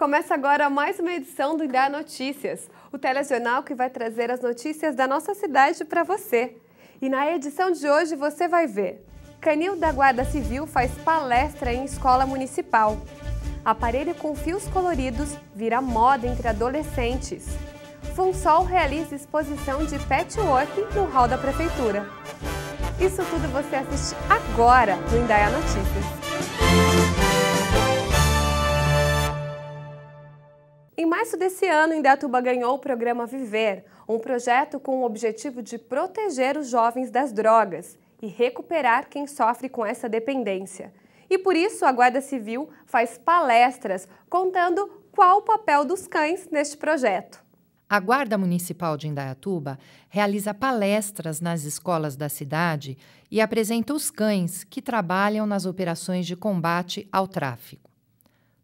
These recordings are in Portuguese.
Começa agora mais uma edição do Ideia Notícias, o telejornal que vai trazer as notícias da nossa cidade para você. E na edição de hoje você vai ver Canil da Guarda Civil faz palestra em escola municipal. Aparelho com fios coloridos vira moda entre adolescentes. Funsol realiza exposição de patchwork no hall da prefeitura. Isso tudo você assiste agora no Indaiá Notícias. Em março desse ano, Indaiatuba ganhou o programa Viver, um projeto com o objetivo de proteger os jovens das drogas e recuperar quem sofre com essa dependência. E por isso a Guarda Civil faz palestras contando qual o papel dos cães neste projeto. A Guarda Municipal de Indaiatuba realiza palestras nas escolas da cidade e apresenta os cães que trabalham nas operações de combate ao tráfico.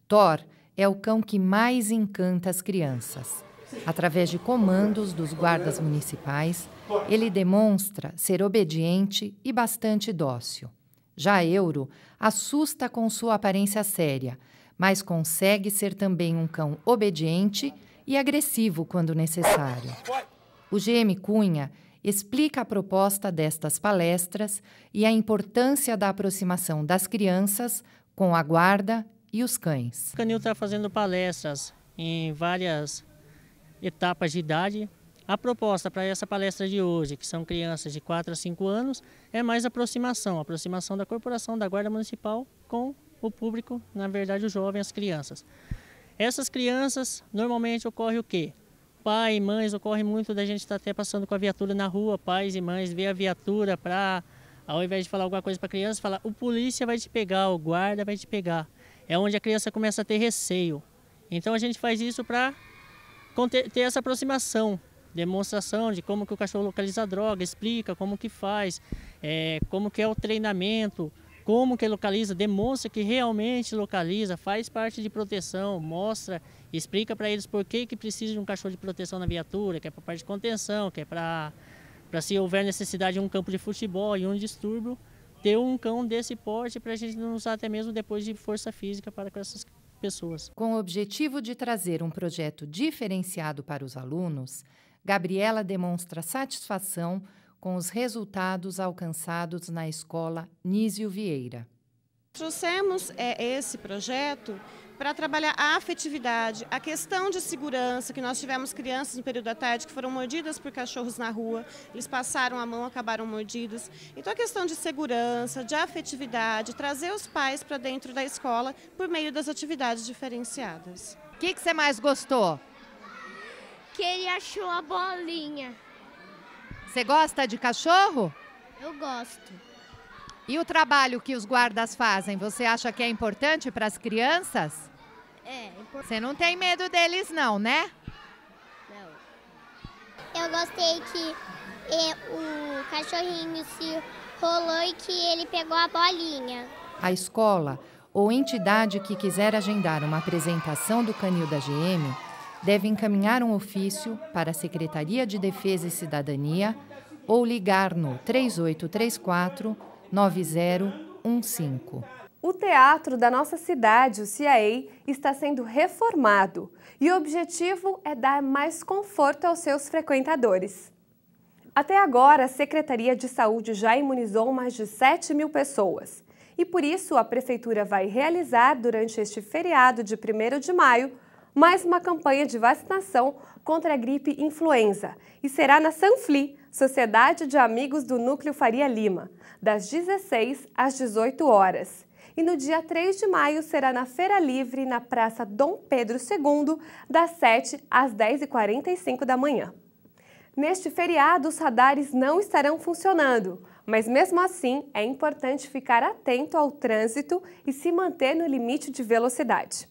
Thor é o cão que mais encanta as crianças. Através de comandos dos guardas municipais, ele demonstra ser obediente e bastante dócil. Já Euro assusta com sua aparência séria, mas consegue ser também um cão obediente e agressivo quando necessário. O GM Cunha explica a proposta destas palestras e a importância da aproximação das crianças com a guarda e os cães. O Canil está fazendo palestras em várias etapas de idade. A proposta para essa palestra de hoje, que são crianças de 4 a 5 anos, é mais aproximação, aproximação da corporação da Guarda Municipal com o público, na verdade os jovens, as crianças. Essas crianças, normalmente ocorre o quê? Pai e mães, ocorre muito da gente estar tá até passando com a viatura na rua, pais e mães vê a viatura para, ao invés de falar alguma coisa para a criança, falar o polícia vai te pegar, o guarda vai te pegar é onde a criança começa a ter receio. Então a gente faz isso para ter essa aproximação, demonstração de como que o cachorro localiza a droga, explica como que faz, é, como que é o treinamento, como que localiza, demonstra que realmente localiza, faz parte de proteção, mostra, explica para eles por que, que precisa de um cachorro de proteção na viatura, que é para parte de contenção, que é para se houver necessidade de um campo de futebol e um distúrbio, ter um cão desse porte para a gente não usar até mesmo depois de força física para com essas pessoas. Com o objetivo de trazer um projeto diferenciado para os alunos, Gabriela demonstra satisfação com os resultados alcançados na escola Nísio Vieira. Trouxemos é, esse projeto para trabalhar a afetividade, a questão de segurança, que nós tivemos crianças no período da tarde que foram mordidas por cachorros na rua, eles passaram a mão, acabaram mordidos. Então a questão de segurança, de afetividade, trazer os pais para dentro da escola por meio das atividades diferenciadas. O que, que você mais gostou? Que ele achou a bolinha. Você gosta de cachorro? Eu gosto. E o trabalho que os guardas fazem, você acha que é importante para as crianças? É, é importante. Você não tem medo deles não, né? Não. Eu gostei que é, o cachorrinho se rolou e que ele pegou a bolinha. A escola ou entidade que quiser agendar uma apresentação do canil da GM deve encaminhar um ofício para a Secretaria de Defesa e Cidadania ou ligar no 3834 9015. O teatro da nossa cidade, o CIAE, está sendo reformado e o objetivo é dar mais conforto aos seus frequentadores. Até agora, a Secretaria de Saúde já imunizou mais de 7 mil pessoas e por isso a Prefeitura vai realizar, durante este feriado de 1 de maio, mais uma campanha de vacinação contra a gripe influenza e será na Sanfli, Sociedade de Amigos do Núcleo Faria Lima, das 16 às 18 horas. E no dia 3 de maio será na Feira Livre, na Praça Dom Pedro II, das 7 às 10h45 da manhã. Neste feriado, os radares não estarão funcionando, mas mesmo assim é importante ficar atento ao trânsito e se manter no limite de velocidade.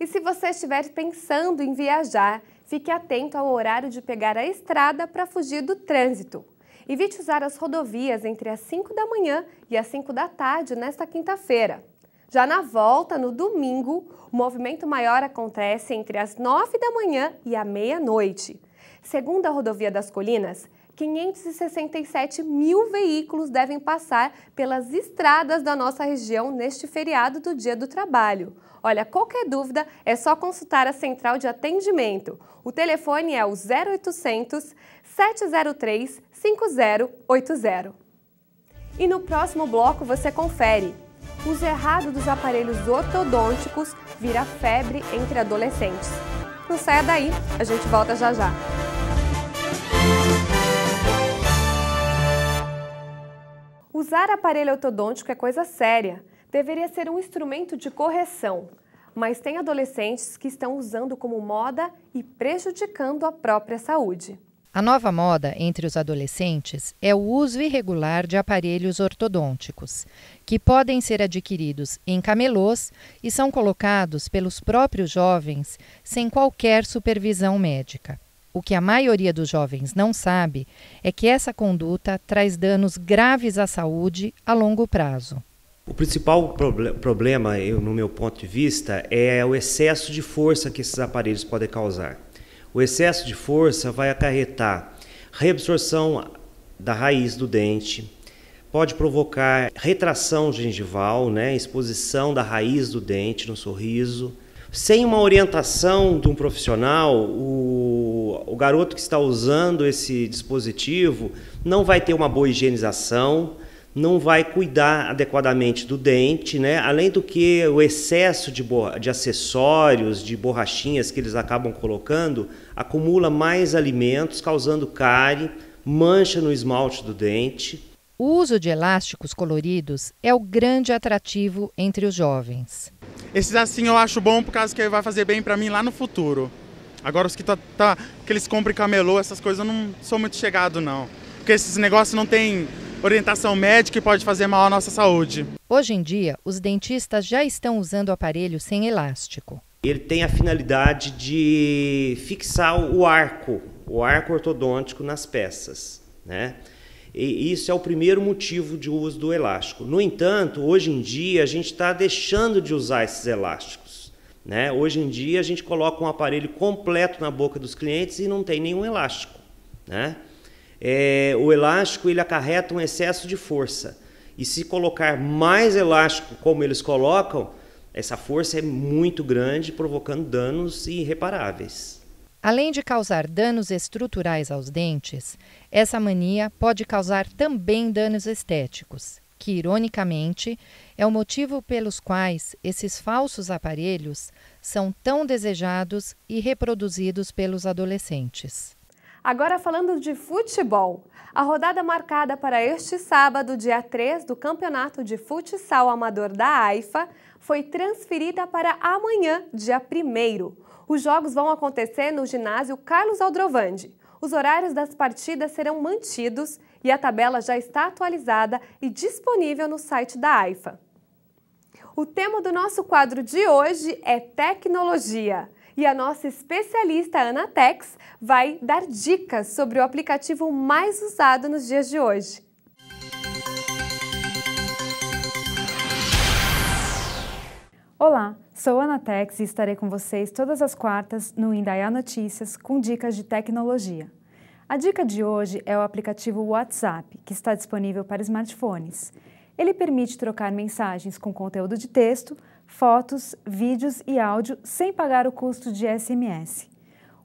E se você estiver pensando em viajar Fique atento ao horário de pegar a estrada para fugir do trânsito. Evite usar as rodovias entre as 5 da manhã e as 5 da tarde nesta quinta-feira. Já na volta, no domingo, o movimento maior acontece entre as 9 da manhã e a meia-noite. Segundo a Rodovia das Colinas, 567 mil veículos devem passar pelas estradas da nossa região neste feriado do Dia do Trabalho. Olha, qualquer dúvida é só consultar a central de atendimento. O telefone é o 0800 703 5080. E no próximo bloco você confere. Uso errado dos aparelhos ortodônticos vira febre entre adolescentes. Não saia daí, a gente volta já já. Usar aparelho ortodôntico é coisa séria. Deveria ser um instrumento de correção. Mas tem adolescentes que estão usando como moda e prejudicando a própria saúde. A nova moda entre os adolescentes é o uso irregular de aparelhos ortodônticos, que podem ser adquiridos em camelôs e são colocados pelos próprios jovens sem qualquer supervisão médica. O que a maioria dos jovens não sabe é que essa conduta traz danos graves à saúde a longo prazo. O principal problema, no meu ponto de vista, é o excesso de força que esses aparelhos podem causar. O excesso de força vai acarretar reabsorção da raiz do dente, pode provocar retração gengival, né, exposição da raiz do dente no sorriso. Sem uma orientação de um profissional, o o, garoto que está usando esse dispositivo não vai ter uma boa higienização, não vai cuidar adequadamente do dente, né? Além do que o excesso de, de acessórios, de borrachinhas que eles acabam colocando, acumula mais alimentos, causando cárie, mancha no esmalte do dente. O uso de elásticos coloridos é o grande atrativo entre os jovens. Esses assim eu acho bom por causa que vai fazer bem para mim lá no futuro. Agora os que tá, tá que eles compram camelô, essas coisas, eu não sou muito chegado não. Porque esses negócios não tem orientação médica e pode fazer mal à nossa saúde. Hoje em dia, os dentistas já estão usando aparelho sem elástico. Ele tem a finalidade de fixar o arco, o arco ortodôntico nas peças, né? E isso é o primeiro motivo de uso do elástico. No entanto, hoje em dia a gente está deixando de usar esses elásticos. Né? Hoje em dia a gente coloca um aparelho completo na boca dos clientes e não tem nenhum elástico. Né? É, o elástico ele acarreta um excesso de força. E se colocar mais elástico como eles colocam, essa força é muito grande, provocando danos irreparáveis. Além de causar danos estruturais aos dentes, essa mania pode causar também danos estéticos que, ironicamente, é o motivo pelos quais esses falsos aparelhos são tão desejados e reproduzidos pelos adolescentes. Agora falando de futebol. A rodada marcada para este sábado, dia 3, do Campeonato de Futsal Amador da AIFA foi transferida para amanhã, dia 1 Os jogos vão acontecer no ginásio Carlos Aldrovandi. Os horários das partidas serão mantidos e a tabela já está atualizada e disponível no site da AIFA. O tema do nosso quadro de hoje é tecnologia e a nossa especialista Ana Tex vai dar dicas sobre o aplicativo mais usado nos dias de hoje. Olá, sou Ana Tex e estarei com vocês todas as quartas no Indaiá Notícias com dicas de tecnologia. A dica de hoje é o aplicativo WhatsApp, que está disponível para smartphones. Ele permite trocar mensagens com conteúdo de texto, fotos, vídeos e áudio sem pagar o custo de SMS.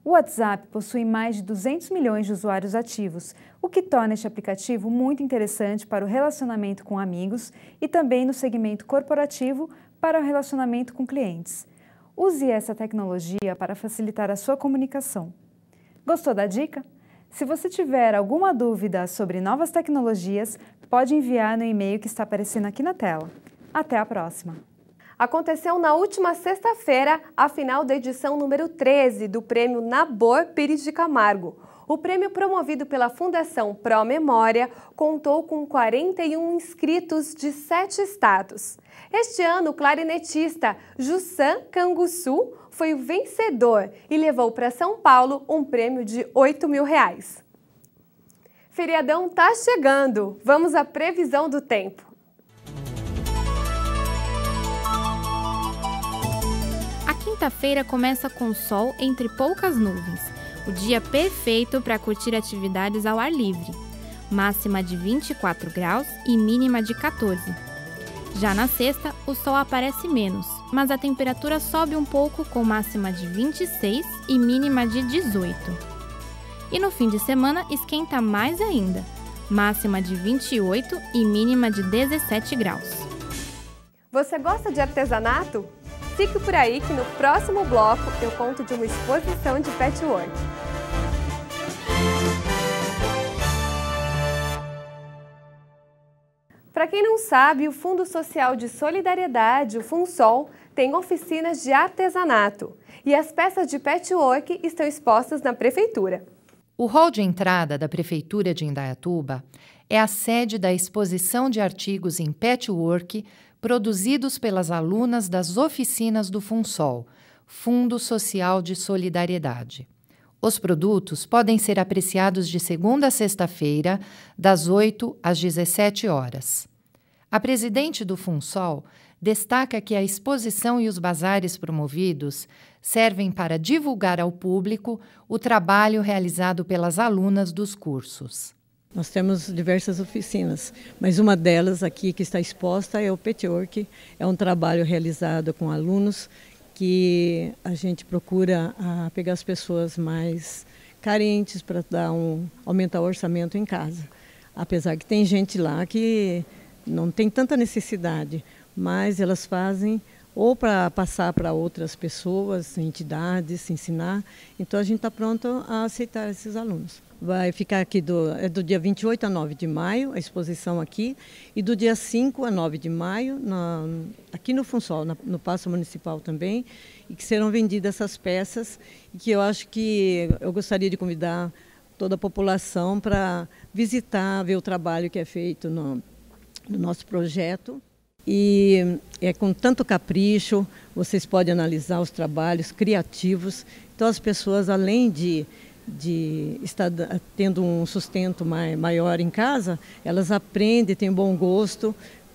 O WhatsApp possui mais de 200 milhões de usuários ativos, o que torna este aplicativo muito interessante para o relacionamento com amigos e também no segmento corporativo para o relacionamento com clientes. Use essa tecnologia para facilitar a sua comunicação. Gostou da dica? Se você tiver alguma dúvida sobre novas tecnologias, pode enviar no e-mail que está aparecendo aqui na tela. Até a próxima! Aconteceu na última sexta-feira a final da edição número 13 do Prêmio Nabor Pires de Camargo. O prêmio promovido pela Fundação Pro Memória contou com 41 inscritos de sete estados. Este ano, o clarinetista Jussan Canguçu foi o vencedor e levou para São Paulo um prêmio de 8 mil reais. Feriadão tá chegando, vamos à previsão do tempo. A quinta-feira começa com sol entre poucas nuvens, o dia perfeito para curtir atividades ao ar livre. Máxima de 24 graus e mínima de 14 já na sexta, o sol aparece menos, mas a temperatura sobe um pouco com máxima de 26 e mínima de 18. E no fim de semana esquenta mais ainda, máxima de 28 e mínima de 17 graus. Você gosta de artesanato? Fique por aí que no próximo bloco eu conto de uma exposição de patchwork. Para quem não sabe, o Fundo Social de Solidariedade, o FUNSOL, tem oficinas de artesanato e as peças de patchwork estão expostas na prefeitura. O hall de entrada da prefeitura de Indaiatuba é a sede da exposição de artigos em patchwork produzidos pelas alunas das oficinas do FUNSOL, Fundo Social de Solidariedade. Os produtos podem ser apreciados de segunda a sexta-feira, das 8 às 17 horas. A presidente do FUNSOL destaca que a exposição e os bazares promovidos servem para divulgar ao público o trabalho realizado pelas alunas dos cursos. Nós temos diversas oficinas, mas uma delas aqui que está exposta é o Petwork, é um trabalho realizado com alunos que a gente procura ah, pegar as pessoas mais carentes para dar um aumentar o orçamento em casa. Apesar que tem gente lá que não tem tanta necessidade, mas elas fazem ou para passar para outras pessoas, entidades, ensinar. Então a gente está pronto a aceitar esses alunos. Vai ficar aqui do, é do dia 28 a 9 de maio, a exposição aqui, e do dia 5 a 9 de maio, na, aqui no Funsol, na, no Paço Municipal também, e que serão vendidas essas peças, e que eu acho que eu gostaria de convidar toda a população para visitar, ver o trabalho que é feito no, do nosso projeto. E é com tanto capricho, vocês podem analisar os trabalhos criativos. Então, as pessoas, além de, de estar tendo um sustento maior em casa, elas aprendem, têm bom gosto,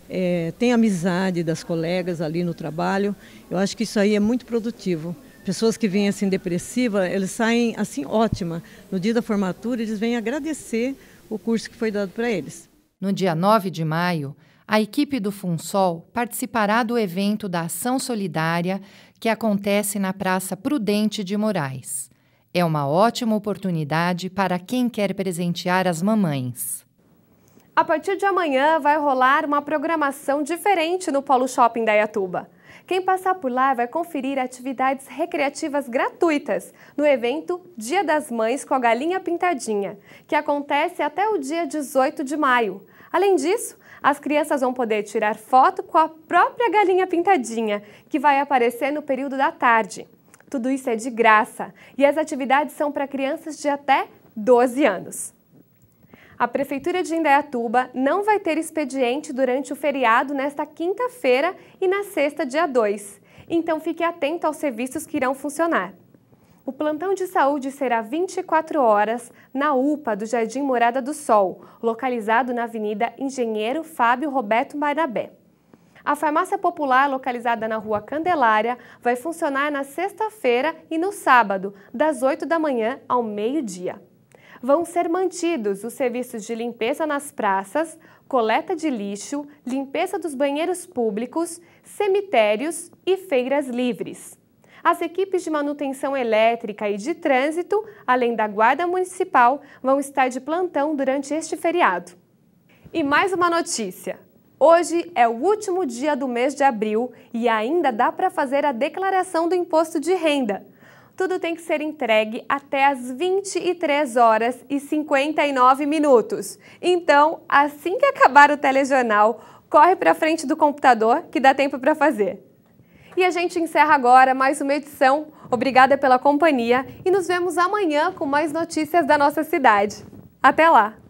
é, têm amizade das colegas ali no trabalho. Eu acho que isso aí é muito produtivo. Pessoas que vêm assim depressiva, eles saem assim ótima. No dia da formatura, eles vêm agradecer o curso que foi dado para eles. No dia 9 de maio, a equipe do Funsol participará do evento da Ação Solidária que acontece na Praça Prudente de Moraes. É uma ótima oportunidade para quem quer presentear as mamães. A partir de amanhã vai rolar uma programação diferente no Polo Shopping da Iatuba. Quem passar por lá vai conferir atividades recreativas gratuitas no evento Dia das Mães com a Galinha Pintadinha, que acontece até o dia 18 de maio. Além disso, as crianças vão poder tirar foto com a própria galinha pintadinha, que vai aparecer no período da tarde. Tudo isso é de graça e as atividades são para crianças de até 12 anos. A Prefeitura de Indaiatuba não vai ter expediente durante o feriado nesta quinta-feira e na sexta, dia 2. Então fique atento aos serviços que irão funcionar. O plantão de saúde será 24 horas na UPA do Jardim Morada do Sol, localizado na Avenida Engenheiro Fábio Roberto Barnabé. A farmácia popular, localizada na Rua Candelária, vai funcionar na sexta-feira e no sábado, das 8 da manhã ao meio-dia vão ser mantidos os serviços de limpeza nas praças, coleta de lixo, limpeza dos banheiros públicos, cemitérios e feiras livres. As equipes de manutenção elétrica e de trânsito, além da Guarda Municipal, vão estar de plantão durante este feriado. E mais uma notícia: Hoje é o último dia do mês de abril e ainda dá para fazer a declaração do imposto de renda tudo tem que ser entregue até as 23 horas e 59 minutos. Então, assim que acabar o telejornal, corre para frente do computador que dá tempo para fazer. E a gente encerra agora mais uma edição. Obrigada pela companhia e nos vemos amanhã com mais notícias da nossa cidade. Até lá!